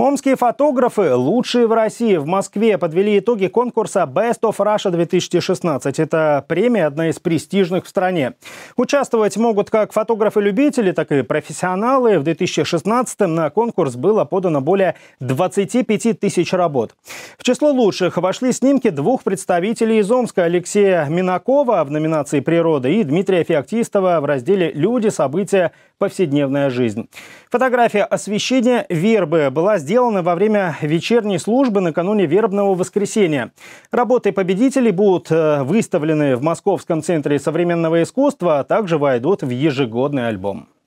Омские фотографы – лучшие в России. В Москве подвели итоги конкурса Best of Russia 2016. Это премия одна из престижных в стране. Участвовать могут как фотографы-любители, так и профессионалы. В 2016 на конкурс было подано более 25 тысяч работ. В число лучших вошли снимки двух представителей из Омска – Алексея Минакова в номинации «Природа» и Дмитрия Феоктистова в разделе «Люди, события, повседневная жизнь. Фотография освещения вербы была сделана во время вечерней службы накануне вербного воскресенья. Работы победителей будут э, выставлены в Московском центре современного искусства, а также войдут в ежегодный альбом.